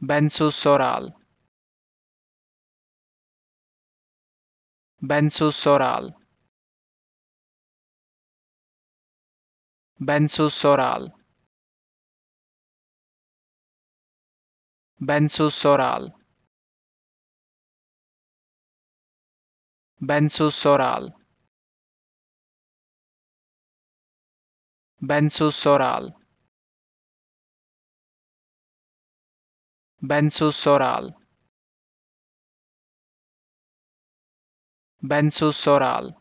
benzosoral benzosoral benzosoral benzosoral benzosoral benzosoral benzosoral benzosoral